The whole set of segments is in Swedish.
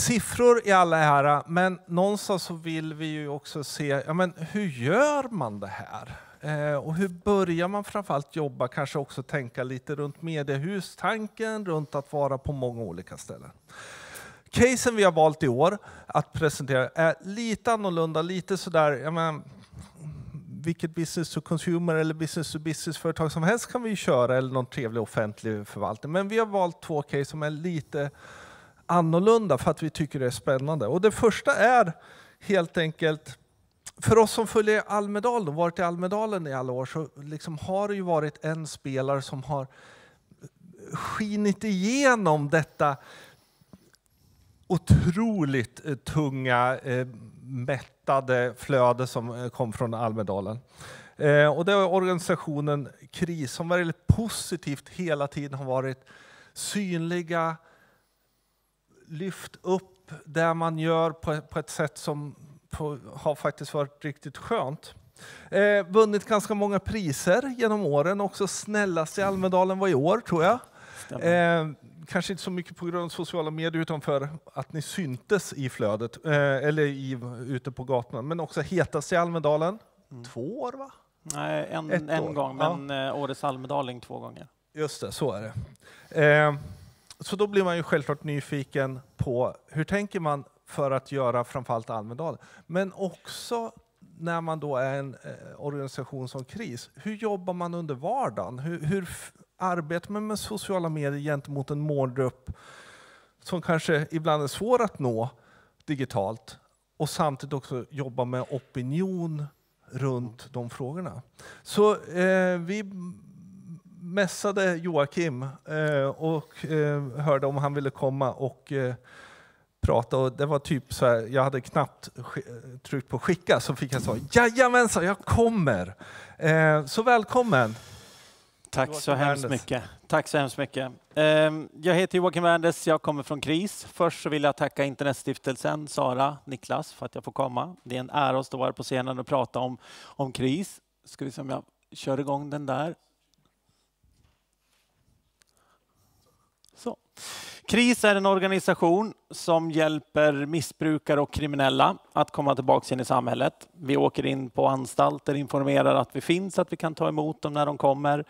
Siffror i all ära, men någonstans så vill vi ju också se ja, men hur gör man det här? Eh, och hur börjar man framförallt jobba, kanske också tänka lite runt mediehustanken, runt att vara på många olika ställen. Casen vi har valt i år att presentera är lite annorlunda, lite sådär, ja, men, vilket business to consumer eller business to business företag som helst kan vi köra, eller någon trevlig offentlig förvaltning. Men vi har valt två case som är lite annorlunda för att vi tycker det är spännande. Och det första är helt enkelt, för oss som följer Almedalen och varit i Almedalen i alla år så liksom har det ju varit en spelare som har skinit igenom detta otroligt eh, tunga, eh, mättade flöde som eh, kom från Almedalen. och det är organisationen KRIS som väldigt positivt hela tiden har varit synliga, lyft upp det man gör på, på ett sätt som på, har faktiskt varit riktigt skönt. Eh, vunnit ganska många priser genom åren, också snällast i Almedalen var i år tror jag. Eh, kanske inte så mycket på grund av sociala medier utan för att ni syntes i flödet, eh, eller i, ute på gatorna, men också hetast i Almedalen. Mm. Två år va? Nej, en, en år. gång, men ja. Eh, årets Almedaling två gånger. Just det, så är det. Eh, så då blir man ju självklart nyfiken på hur tänker man för att göra framförallt Almedalen, men också när man då är en eh, organisation som KRIS, hur jobbar man under vardagen? Hur, hur arbetar man med sociala medier gentemot en målgrupp som kanske ibland är svår att nå digitalt och samtidigt också jobba med opinion runt de frågorna? Så eh, vi mässade Joakim eh, och eh, hörde om han ville komma och eh, prata. Och det var typ så här, jag hade knappt tryckt på skicka så fick jag så jajamensan, jag kommer! Eh, så välkommen! Tack Joakim så hemskt Anders. mycket. Tack så hemskt mycket. Ehm, jag heter Joakim Werndes, jag kommer från KRIS. Först så vill jag tacka Internetstiftelsen, Sara, Niklas för att jag får komma. Det är en ära att stå här på scenen och prata om, om KRIS. Ska vi se om jag kör igång den där. KRIS är en organisation som hjälper missbrukare och kriminella att komma tillbaka in i samhället. Vi åker in på anstalter, informerar att vi finns, att vi kan ta emot dem när de kommer.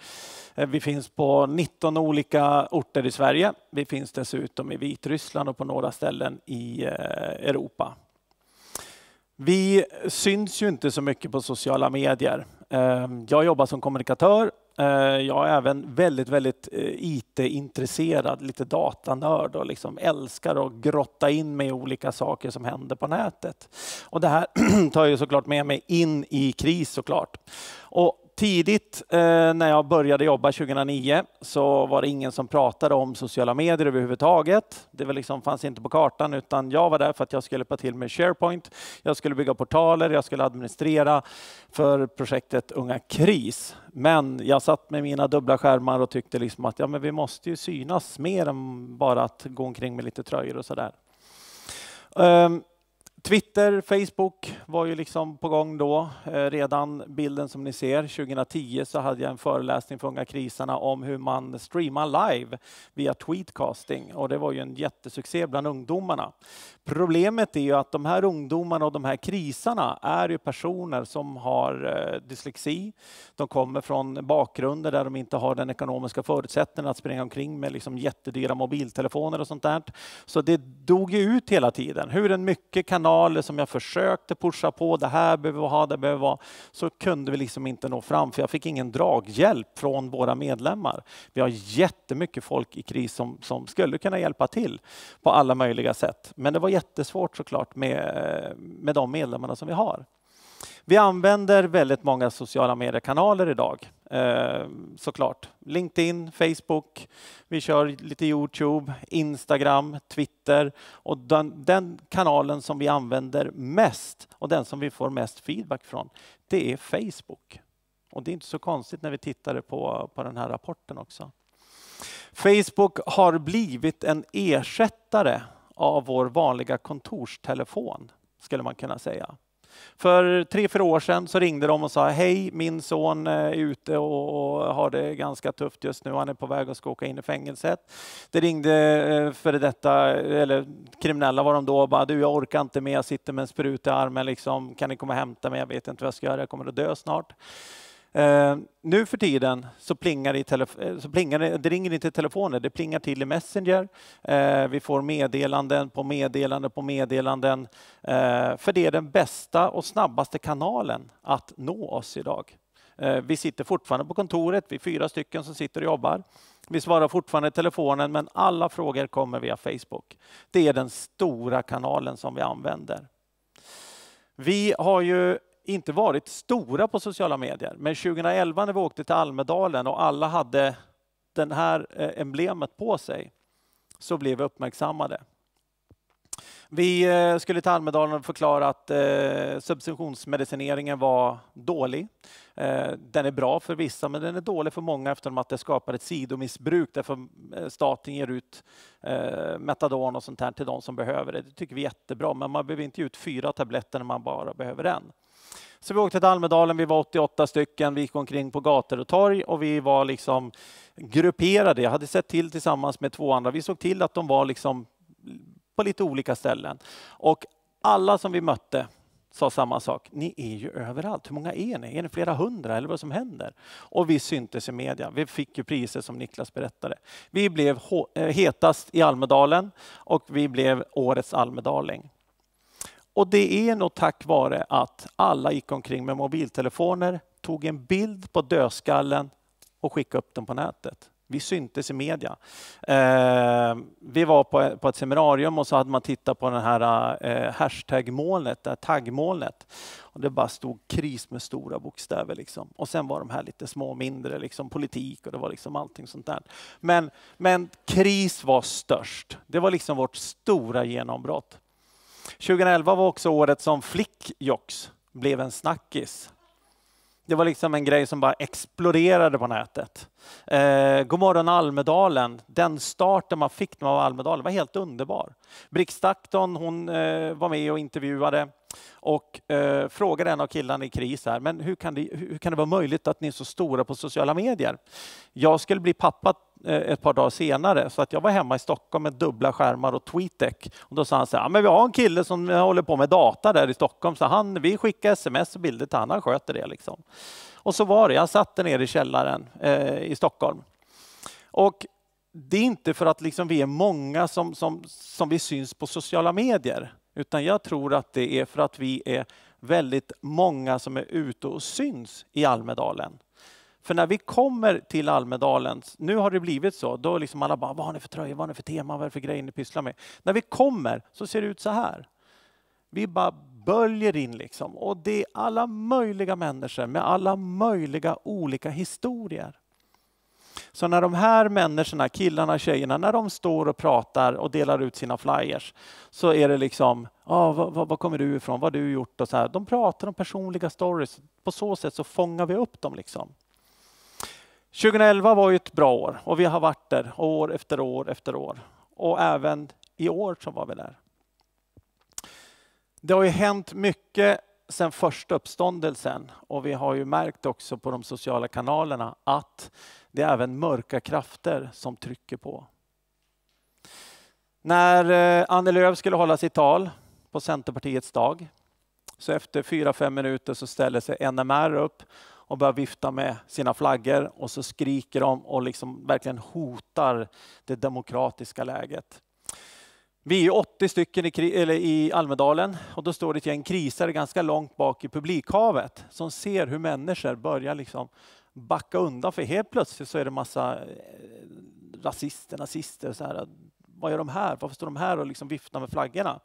Eh, vi finns på 19 olika orter i Sverige. Vi finns dessutom i Vitryssland och på några ställen i eh, Europa. Vi syns ju inte så mycket på sociala medier. Eh, jag jobbar som kommunikatör Eh, jag är även väldigt, väldigt eh, IT-intresserad, lite datanörd och liksom älskar att grotta in mig i olika saker som händer på nätet. Och det här tar jag såklart med mig in i kris såklart. Och Tidigt eh, när jag började jobba 2009 så var det ingen som pratade om sociala medier överhuvudtaget. Det var liksom, fanns inte på kartan utan jag var där för att jag skulle hjälpa till med SharePoint. Jag skulle bygga portaler, jag skulle administrera för projektet Unga Kris. Men jag satt med mina dubbla skärmar och tyckte liksom att ja, men vi måste ju synas mer än bara att gå omkring med lite tröjor och sådär. Um, Twitter, Facebook var ju liksom på gång då. Eh, redan bilden som ni ser, 2010 så hade jag en föreläsning för Unga krisarna om hur man streamar live via tweetcasting och det var ju en jättesuccé bland ungdomarna. Problemet är ju att de här ungdomarna och de här krisarna är ju personer som har eh, dyslexi. De kommer från bakgrunder där de inte har den ekonomiska förutsättningen att springa omkring med liksom jättedyra mobiltelefoner och sånt där. Så det dog ju ut hela tiden. Hur en mycket kanal signaler som jag försökte pusha på. Det här behöver vi ha, det behöver vara. Så kunde vi liksom inte nå fram, för jag fick ingen draghjälp från våra medlemmar. Vi har jättemycket folk i kris som, som skulle kunna hjälpa till på alla möjliga sätt. Men det var jättesvårt såklart med, med de medlemmarna som vi har. Vi använder väldigt många sociala mediekanaler idag, eh, såklart. LinkedIn, Facebook, vi kör lite Youtube, Instagram, Twitter och den, den kanalen som vi använder mest och den som vi får mest feedback från, det är Facebook. Och det är inte så konstigt när vi tittade på, på den här rapporten också. Facebook har blivit en ersättare av vår vanliga kontorstelefon, skulle man kunna säga. För tre, fyra år sedan så ringde de och sa hej, min son eh, är ute och, har det ganska tufft just nu. Han är på väg att ska åka in i fängelset. Det ringde eh, före detta, eller kriminella var de då, och bara du jag orkar inte med, jag sitter med en spruta i armen liksom. Kan ni komma och hämta mig? Jag vet inte vad jag ska göra, jag kommer att dö snart. Eh, nu för tiden så plingar, det eh, så plingar det, det ringer inte i telefonen, det plingar till i Messenger. Eh, vi får meddelanden på meddelande på meddelanden. Eh, för det är den bästa och snabbaste kanalen att nå oss idag. Eh, vi sitter fortfarande på kontoret, vi är fyra stycken som sitter och jobbar. Vi svarar fortfarande i telefonen, men alla frågor kommer via Facebook. Det är den stora kanalen som vi använder. Vi har ju inte varit stora på sociala medier. Men 2011 när vi åkte till Almedalen och alla hade det här eh, emblemet på sig så blev vi uppmärksammade. Vi eh, skulle till Almedalen och förklara att eh, substitutionsmedicineringen var dålig. den är bra för vissa, men den är dålig för många eftersom att det skapar ett sidomissbruk därför staten ger ut metadon och sånt här till de som behöver det. Det tycker vi är jättebra, men man behöver inte ge ut fyra tabletter när man bara behöver en. Så vi åkte till Almedalen, vi var 88 stycken, vi gick omkring på gator och torg och vi var liksom grupperade. Jag hade sett till tillsammans med två andra, vi såg till att de var liksom på lite olika ställen. Och alla som vi mötte sa samma sak. Ni är ju överallt. Hur många är ni? Är ni flera hundra eller vad som händer? Och vi syntes i media. Vi fick ju priser som Niklas berättade. Vi blev eh, hetast i Almedalen och vi blev årets Almedaling. Och det är nog tack vare att alla gick omkring med mobiltelefoner, tog en bild på dödskallen och skickade upp den på nätet. Vi syntes i media. Eh, vi var på, på, ett seminarium och så hade man tittat på den här eh, hashtag-molnet, det här taggmolnet. Och det bara stod kris med stora bokstäver. Liksom. Och sen var de här lite små mindre, liksom, politik och det var liksom allting sånt där. Men, men kris var störst. Det var liksom vårt stora genombrott. 2011 var också året som flickjocks blev en snackis. Det var liksom en grej som bara exploderade på nätet. Eh, Godmorgon Almedalen, den starten man fick när man var Almedalen var helt underbar. Britt Stockton, hon eh, var med och intervjuade och eh, frågade en av killarna i kris här, men hur kan, det, hur kan det vara möjligt att ni är så stora på sociala medier? Jag skulle bli pappa eh, ett par dagar senare, så att jag var hemma i Stockholm med dubbla skärmar och TweetDeck. Och då sa han så här, men vi har en kille som håller på med data där i Stockholm, så han, vi skickar sms och bilder till honom, han sköter det. Liksom. Och så var det, jag satt där nere i källaren eh, i Stockholm. Och det är inte för att liksom vi är många som, som, som vi syns på sociala medier. Utan jag tror att det är för att vi är väldigt många som är ute och syns i Almedalen. För när vi kommer till Almedalen, nu har det blivit så, då liksom alla bara, vad har ni för tröjor, vad har ni för tema, vad är det för grejer ni pysslar med? När vi kommer så ser det ut så här. Vi bara böljer in liksom och det är alla möjliga människor med alla möjliga olika historier. Så när de här människorna, killarna och tjejerna, när de står och pratar och delar ut sina flyers så är det liksom, ah, vad, vad, vad kommer du ifrån, vad har du gjort och så här. De pratar om personliga stories. På så sätt så fångar vi upp dem liksom. 2011 var ju ett bra år och vi har varit där år efter år efter år. Och även i år så var vi där. Det har ju hänt mycket sedan första uppståndelsen och vi har ju märkt också på de sociala kanalerna att det är även mörka krafter som trycker på. När eh, Annie Lööf skulle hålla sitt tal på Centerpartiets dag så efter fyra fem minuter så ställer sig NMR upp och börjar vifta med sina flaggor och så skriker de och liksom verkligen hotar det demokratiska läget. Vi är 80 stycken i, eller i Almedalen och då står det ett gäng krisare ganska långt bak i publikhavet som ser hur människor börjar liksom backa undan för helt plötsligt så är det massa eh, rasister, nazister så här. Vad gör de här? Varför står de här och liksom viftar med flaggorna?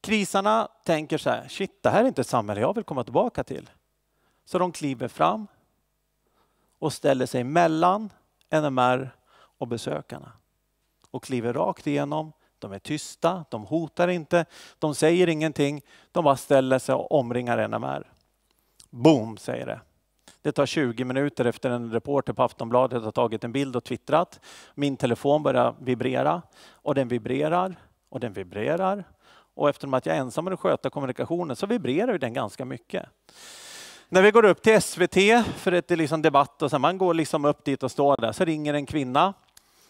Krisarna tänker så här, shit, det här är inte ett samhälle jag vill komma tillbaka till. Så de kliver fram och ställer sig mellan NMR och besökarna och kliver rakt igenom. De är tysta, de hotar inte, de säger ingenting. De bara ställer sig och omringar NMR. Boom, säger det. Det tar 20 minuter efter en reporter på Aftonbladet har tagit en bild och twittrat. Min telefon börjar vibrera och den vibrerar och den vibrerar. Och eftersom att jag är ensam att sköta kommunikationen så vibrerar den ganska mycket. När vi går upp till SVT för ett liksom debatt och sen man går liksom upp dit och står där så ringer en kvinna.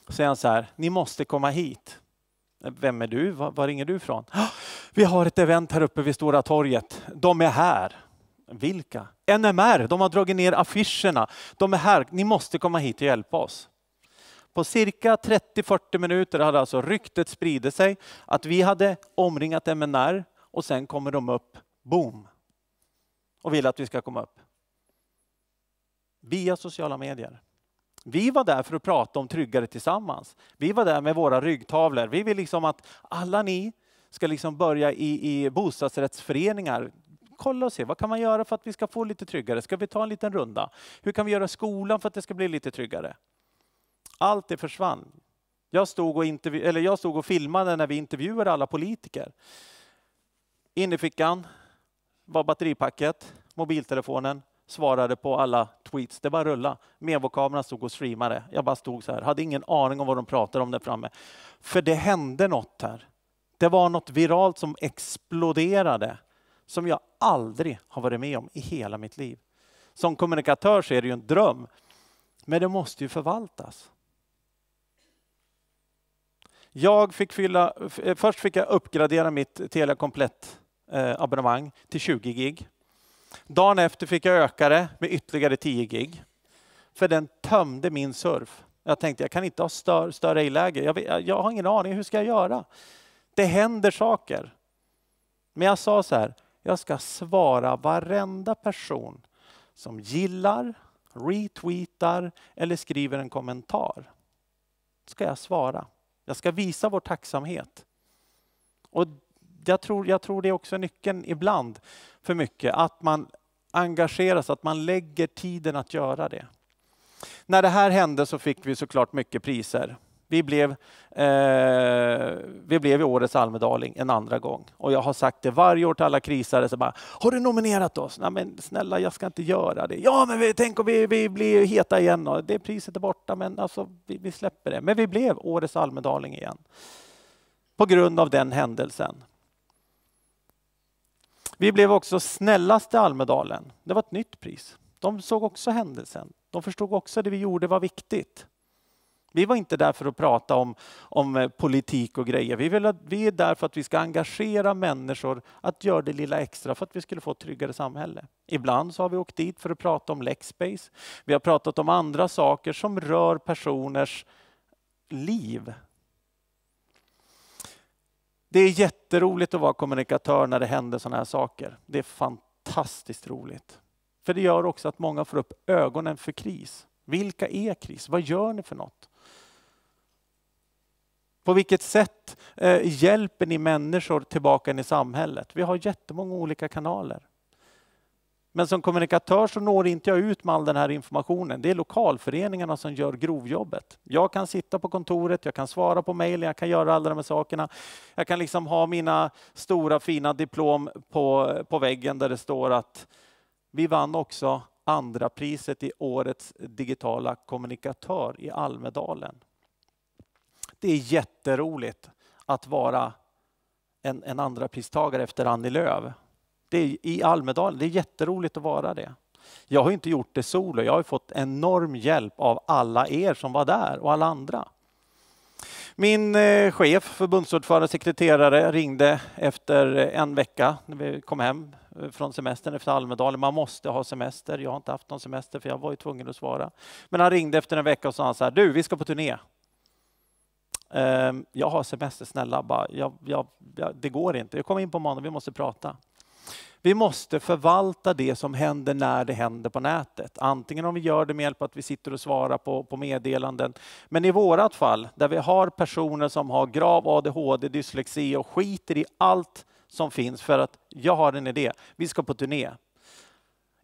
Och säger så här, ni måste komma hit. Vem är du? Var, var ringer du ifrån? Ah, vi har ett event här uppe vid Stora torget. De är här. Vilka? NMR, de har dragit ner affischerna. De är här, ni måste komma hit och hjälpa oss. På cirka 30-40 minuter hade alltså ryktet spridit sig att vi hade omringat MNR och sen kommer de upp, boom, och vill att vi ska komma upp. Via sociala medier. Vi var där för att prata om tryggare tillsammans. Vi var där med våra ryggtavlor. Vi vill liksom att alla ni ska liksom börja i, i bostadsrättsföreningar, kolla och se vad kan man göra för att vi ska få lite tryggare? Ska vi ta en liten runda? Hur kan vi göra skolan för att det ska bli lite tryggare? Allt det försvann. Jag stod och, eller jag stod och filmade när vi intervjuade alla politiker. In i fickan var batteripacket, mobiltelefonen, svarade på alla tweets. Det bara rulla. Mevokameran stod och streamade. Jag bara stod så här, hade ingen aning om vad de pratade om där framme. För det hände något här. Det var något viralt som exploderade som jag aldrig har varit med om i hela mitt liv. Som kommunikatör så är det ju en dröm, men det måste ju förvaltas. Jag fick fylla, eh, först fick jag uppgradera mitt Telia Komplett eh, abonnemang till 20 gig. Dagen efter fick jag öka det med ytterligare 10 gig. För den tömde min surf. Jag tänkte jag kan inte ha stör, större i-läge. Jag, jag har ingen aning, hur ska jag göra? Det händer saker. Men jag sa så här, jag ska svara varenda person som gillar, retweetar eller skriver en kommentar. Ska jag svara. Jag ska visa vår tacksamhet. Och jag tror, jag tror det är också nyckeln ibland för mycket, att man engagerar sig, att man lägger tiden att göra det. När det här hände så fick vi såklart mycket priser. Vi blev, eh, vi blev i årets Almedaling en andra gång. Och jag har sagt det varje år till alla krisare. som bara, har du nominerat oss? Nej men snälla, jag ska inte göra det. Ja men vi, tänk om vi, vi blir heta igen. Och det priset är borta, men alltså, vi, vi släpper det. Men vi blev årets Almedaling igen. På grund av den händelsen. Vi blev också snällaste Almedalen. Det var ett nytt pris. De såg också händelsen. De förstod också att det vi gjorde var viktigt. Vi var inte där för att prata om, om eh, politik och grejer. Vi, vill vi är där för att vi ska engagera människor att göra det lilla extra för att vi skulle få ett tryggare samhälle. Ibland så har vi åkt dit för att prata om Lexbase. Vi har pratat om andra saker som rör personers liv. Det är jätteroligt att vara kommunikatör när det händer sådana här saker. Det är fantastiskt roligt. För det gör också att många får upp ögonen för kris. Vilka är kris? Vad gör ni för något? På vilket sätt eh, hjälper ni människor tillbaka in i samhället? Vi har jättemånga olika kanaler. Men som kommunikatör så når inte jag ut med all den här informationen. Det är lokalföreningarna som gör grovjobbet. Jag kan sitta på kontoret, jag kan svara på mejl, jag kan göra alla de här sakerna. Jag kan liksom ha mina stora fina diplom på, på väggen där det står att vi vann också andra priset i årets digitala kommunikatör i Almedalen. Det är jätteroligt att vara en, en andra pristagare efter Annie Lööf. Det är, I Almedalen, det är jätteroligt att vara det. Jag har inte gjort det solo, jag har fått enorm hjälp av alla er som var där och alla andra. Min eh, chef, förbundsordförande och sekreterare ringde efter eh, en vecka när vi kom hem eh, från semestern efter Almedalen. Man måste ha semester. Jag har inte haft någon semester för jag var ju tvungen att svara. Men han ringde efter en vecka och sa så här, du vi ska på turné. Ehm, jag har semester, snälla, bara, jag, jag, jag, det går inte. Jag kommer in på måndag, vi måste prata. Vi måste förvalta det som händer när det händer på nätet. Antingen om vi gör det med hjälp av att vi sitter och svarar på, på meddelanden. Men i vårat fall, där vi har personer som har grav ADHD, dyslexi och skiter i allt som finns för att jag har en idé. Vi ska på turné.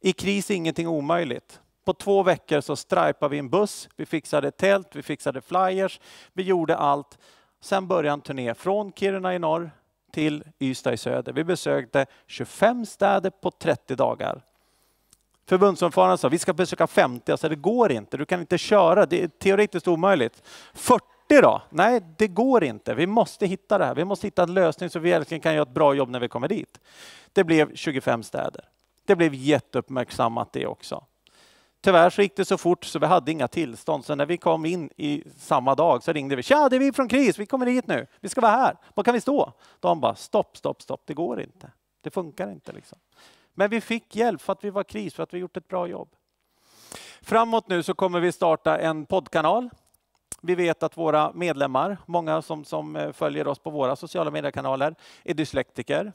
I kris är ingenting omöjligt. På två veckor så strajpade vi en buss, vi fixade tält, vi fixade flyers, vi gjorde allt. Sen började en turné från Kiruna i norr till Ystad i söder. Vi besökte 25 städer på 30 dagar. Förbundsordföranden sa vi ska besöka 50. Jag sa det går inte, du kan inte köra, det är teoretiskt omöjligt. 40 då? Nej, det går inte. Vi måste hitta det här. Vi måste hitta en lösning så vi verkligen kan göra ett bra jobb när vi kommer dit. Det blev 25 städer. Det blev jätteuppmärksammat det också. Tyvärr så gick det så fort så vi hade inga tillstånd. Så när vi kom in i samma dag så ringde vi. Tja, det är vi från KRIS. Vi kommer hit nu. Vi ska vara här. Var kan vi stå? De bara stopp, stopp, stopp. Det går inte. Det funkar inte liksom. Men vi fick hjälp för att vi var KRIS, för att vi gjort ett bra jobb. Framåt nu så kommer vi starta en poddkanal. Vi vet att våra medlemmar, många som, som eh, följer oss på våra sociala mediekanaler, är dyslektiker.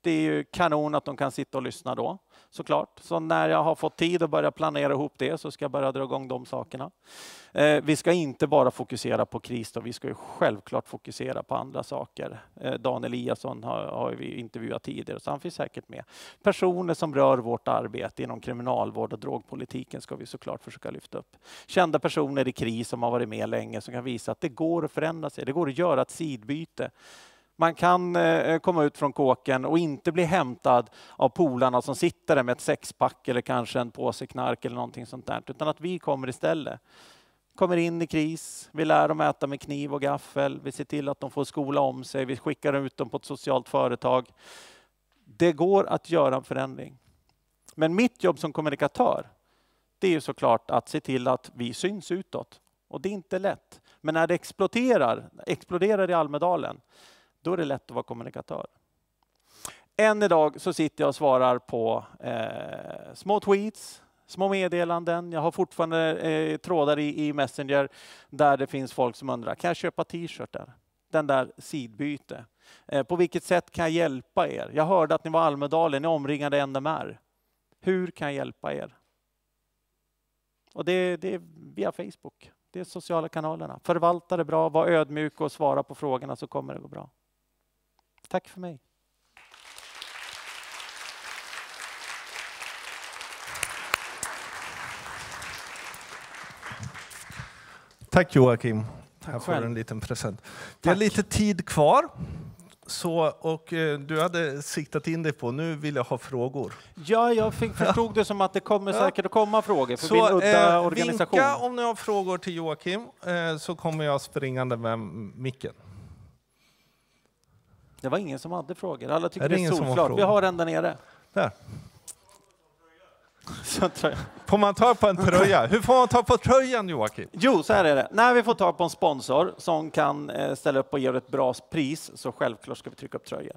Det är ju kanon att de kan sitta och lyssna då såklart. Så när jag har fått tid att börja planera ihop det så ska jag börja dra igång de sakerna. Eh, vi ska inte bara fokusera på kris då, vi ska ju självklart fokusera på andra saker. Eh, Dan Eliasson har vi intervjuat tidigare, så han finns säkert med. Personer som rör vårt arbete inom kriminalvård och drogpolitiken ska vi såklart försöka lyfta upp. Kända personer i kris som har varit med länge som kan visa att det går att förändra sig. Det går att göra ett sidbyte. Man kan eh, komma ut från kåken och inte bli hämtad av polarna som sitter där med ett sexpack eller kanske en påse knark eller någonting sånt där, utan att vi kommer istället. Kommer in i kris, vi lär dem äta med kniv och gaffel, vi ser till att de får skola om sig, vi skickar ut dem på ett socialt företag. Det går att göra en förändring. Men mitt jobb som kommunikatör, det är ju såklart att se till att vi syns utåt. Och det är inte lätt. Men när det exploderar, exploderar i Almedalen, då är det lätt att vara kommunikatör. Än idag så sitter jag och svarar på eh, små tweets, små meddelanden. Jag har fortfarande eh, trådar i, i, Messenger där det finns folk som undrar, kan jag köpa t-shirtar? Den där sidbyte. Eh, på vilket sätt kan jag hjälpa er? Jag hörde att ni var Almedalen, ni omringade NMR. Hur kan jag hjälpa er? Och det, det är via Facebook. Det är sociala kanalerna. Förvalta det bra, var ödmjuk och svara på frågorna så kommer det gå bra. Tack för mig. Tack Joakim. här får du en liten present. Vi har lite tid kvar. Så, och eh, du hade siktat in dig på, nu vill jag ha frågor. Ja, jag fick, förstod det som att det kommer säkert att komma frågor för så, din udda eh, organisation. Vinka om ni har frågor till Joakim eh, så kommer jag springande med micken. Det var ingen som hade frågor. Alla tycker är det, det är solklart. Vi har en där nere. Där. Får man ta på en tröja? Hur får man ta på tröjan Joakim? Jo, så här är det. När vi får ta på en sponsor som kan eh, ställa upp och ge ett bra pris så självklart ska vi trycka upp tröjor.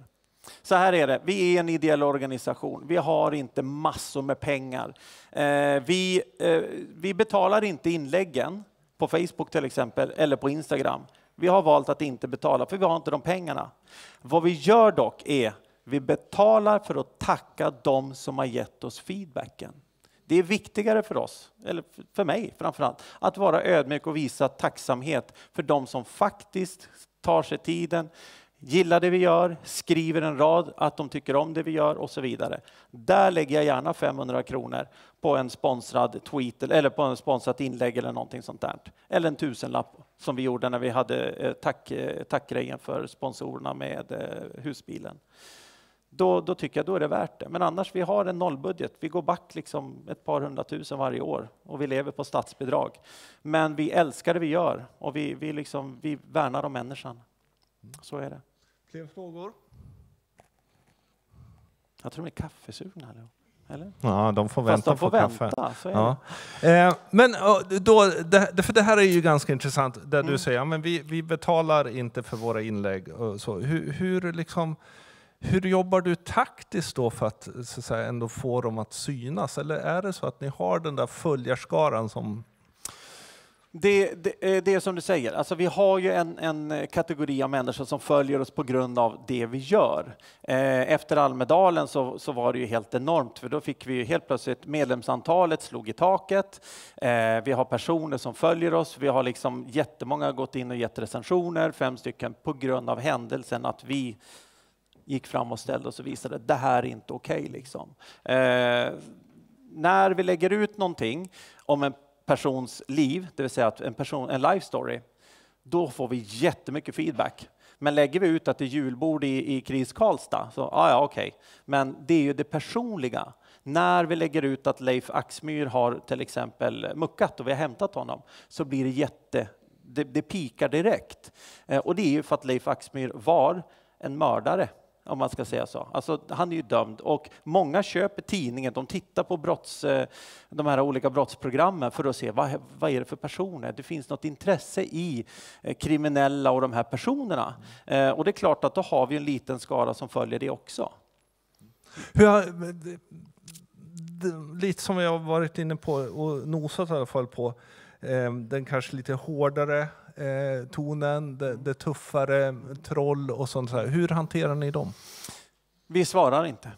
Så här är det, vi är en ideell organisation. Vi har inte massor med pengar. Eh, vi, eh, vi betalar inte inläggen på Facebook till exempel eller på Instagram vi har valt att inte betala, för vi har inte de pengarna. Vad vi gör dock är, vi betalar för att tacka dem som har gett oss feedbacken. Det är viktigare för oss, eller för mig framförallt, att vara ödmjuk och visa tacksamhet för dem som faktiskt tar sig tiden, gillar det vi gör, skriver en rad att de tycker om det vi gör och så vidare. Där lägger jag gärna 500 kronor på en sponsrad tweet eller på en sponsrat inlägg eller någonting sånt där. Eller en tusenlapp som vi gjorde när vi hade eh, tack, eh, tackgrejen för sponsorerna med eh, husbilen. Då, då tycker jag då är det värt det. Men annars, vi har en nollbudget. Vi går back liksom ett par hundratusen varje år och vi lever på statsbidrag. Men vi älskar det vi gör och vi, vi, liksom, vi värnar om människan. Mm. Så är det. Fler frågor? Jag tror de är kaffesugna allihop. Eller? Ja, de får vänta de får på vänta, kaffe. Ja. Eh, men eh, då, det, för det här är ju ganska intressant, där mm. du säger att vi, vi betalar inte för våra inlägg. och Så, hur, hur, liksom, hur jobbar du taktiskt då för att, så att säga, ändå få dem att synas? Eller är det så att ni har den där följarskaran som det, det, eh, det, är som du säger, alltså vi har ju en, en, eh, kategori av människor som följer oss på grund av det vi gör. Eh, efter Almedalen så, så var det ju helt enormt, för då fick vi ju helt plötsligt medlemsantalet slog i taket. Vi har personer som följer oss, vi har liksom jättemånga gått in och gett recensioner, fem stycken, på grund av händelsen att vi gick fram och ställde oss och visade att det här är inte okej. Okay, liksom. När vi lägger ut någonting om en persons liv, det vill säga att en, person, en life story, då får vi jättemycket feedback. Men lägger vi ut att det är julbord i, i KRIS Karlstad, så ah, ja, okej. Okay. Men det är ju det personliga. När vi lägger ut att Leif Axmyr har till exempel muckat och vi har hämtat honom, så blir det jätte... Det, det pikar direkt. Eh, och det är ju för att Leif Axmyr var en mördare om man ska säga så. Alltså, han är ju dömd och många köper tidningen, de tittar på brotts, eh, de här olika brottsprogrammen för att se vad, vad är det för personer? Det finns något intresse i eh, kriminella och de här personerna. Mm. Och det är klart att då har vi en liten skara som följer det också. Hur, lite som jag varit inne på och nosat i alla fall på, Ehm, den kanske lite hårdare eh, tonen, det, mm. det tuffare, troll och sånt. Hur hanterar ni dem? Vi svarar inte,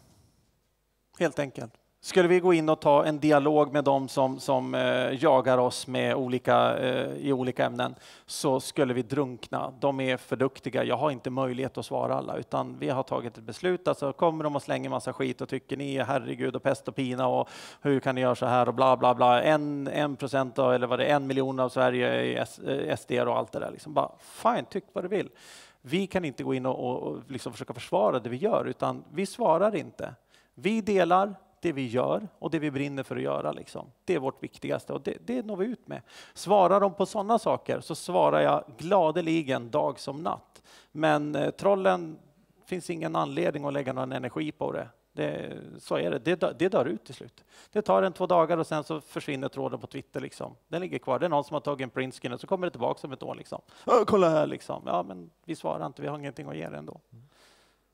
helt enkelt skulle vi gå in och ta en dialog med dem som, som eh, jagar oss med olika, eh, i olika ämnen så skulle vi drunkna. De är för duktiga. Jag har inte möjlighet att svara alla, utan vi har tagit ett beslut. Alltså kommer de och slänger massa skit och tycker ni är herregud och pest och pina och hur kan ni göra så här och bla bla bla. En, en procent av, eller vad det är, en miljon av Sverige är SD eh, och allt det där. Liksom bara fine, tyck vad du vill. Vi kan inte gå in och, och, och liksom försöka försvara det vi gör, utan vi svarar inte. Vi delar, det vi gör och det vi brinner för att göra. Liksom. Det är vårt viktigaste och det, det når vi ut med. Svarar de på sådana saker så svarar jag gladeligen dag som natt. Men eh, trollen finns ingen anledning att lägga någon energi på det. det så är det. det. Det dör ut till slut. Det tar en två dagar och sen så försvinner tråden på Twitter. Liksom. Den ligger kvar. Det är någon som har tagit en printscreen och så kommer det tillbaka om ett år. Liksom. Kolla här! Liksom. Ja, men vi svarar inte. Vi har ingenting att ge det ändå.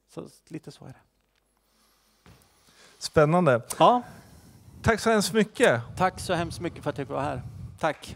Så lite så är det. Spännande. Ja. Tack så hemskt mycket. Tack så hemskt mycket för att jag fick vara här. Tack.